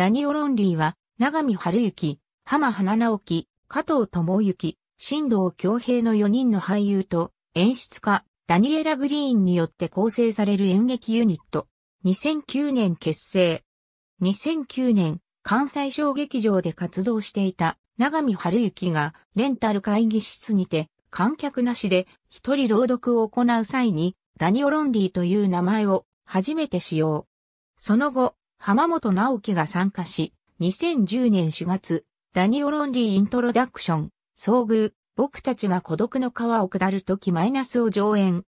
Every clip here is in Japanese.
ダニオ・ロンリーは、長見春之、浜花直樹、加藤智之、新藤京平の4人の俳優と演出家、ダニエラ・グリーンによって構成される演劇ユニット。2009年結成。2009年、関西小劇場で活動していた長見春之がレンタル会議室にて観客なしで一人朗読を行う際にダニオ・ロンリーという名前を初めて使用。その後、浜本直樹が参加し、2010年4月、ダニオロンリーイントロダクション、遭遇、僕たちが孤独の川を下るときマイナスを上演。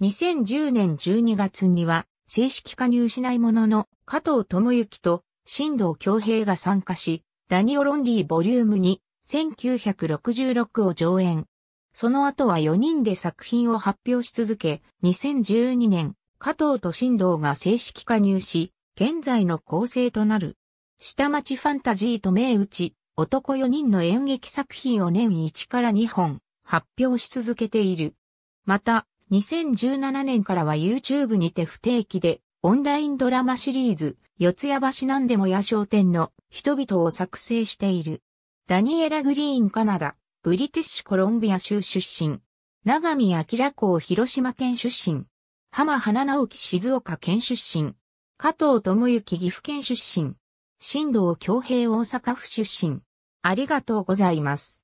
2010年12月には、正式加入しないものの、加藤智之と、新藤京平が参加し、ダニオロンリーボリューム2、1966を上演。その後は4人で作品を発表し続け、2012年、加藤と新藤が正式加入し、現在の構成となる。下町ファンタジーと銘打ち、男4人の演劇作品を年1から2本発表し続けている。また、2017年からは YouTube にて不定期でオンラインドラマシリーズ、四谷橋なんでもや商店の人々を作成している。ダニエラ・グリーンカナダ、ブリティッシュコロンビア州出身。長見明子広島県出身。浜花直樹静岡県出身。加藤智之岐阜県出身。新道京平大阪府出身。ありがとうございます。